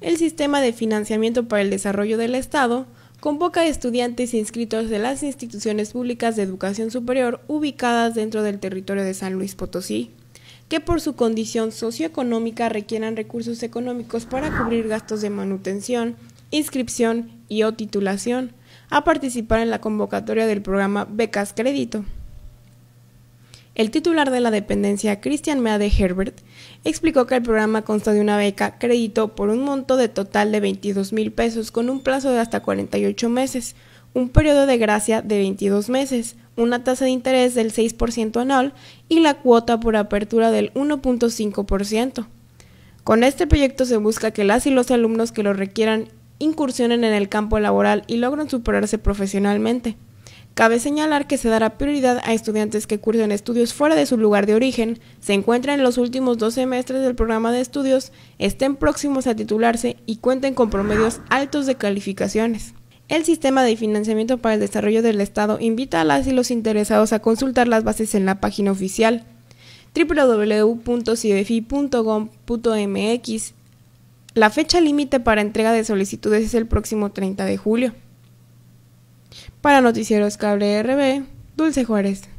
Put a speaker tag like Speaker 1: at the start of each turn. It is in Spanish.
Speaker 1: el Sistema de Financiamiento para el Desarrollo del Estado convoca a estudiantes inscritos de las instituciones públicas de educación superior ubicadas dentro del territorio de San Luis Potosí, que por su condición socioeconómica requieran recursos económicos para cubrir gastos de manutención, inscripción y o titulación, a participar en la convocatoria del programa Becas Crédito. El titular de la dependencia, Christian Meade Herbert, explicó que el programa consta de una beca crédito por un monto de total de 22 mil pesos con un plazo de hasta 48 meses, un periodo de gracia de 22 meses, una tasa de interés del 6% anual y la cuota por apertura del 1.5%. Con este proyecto se busca que las y los alumnos que lo requieran incursionen en el campo laboral y logren superarse profesionalmente. Cabe señalar que se dará prioridad a estudiantes que cursen estudios fuera de su lugar de origen, se encuentren en los últimos dos semestres del programa de estudios, estén próximos a titularse y cuenten con promedios altos de calificaciones. El sistema de financiamiento para el desarrollo del Estado invita a las y los interesados a consultar las bases en la página oficial www.cibefi.gov.mx. La fecha límite para entrega de solicitudes es el próximo 30 de julio. Para Noticieros Cable RB, Dulce Juárez.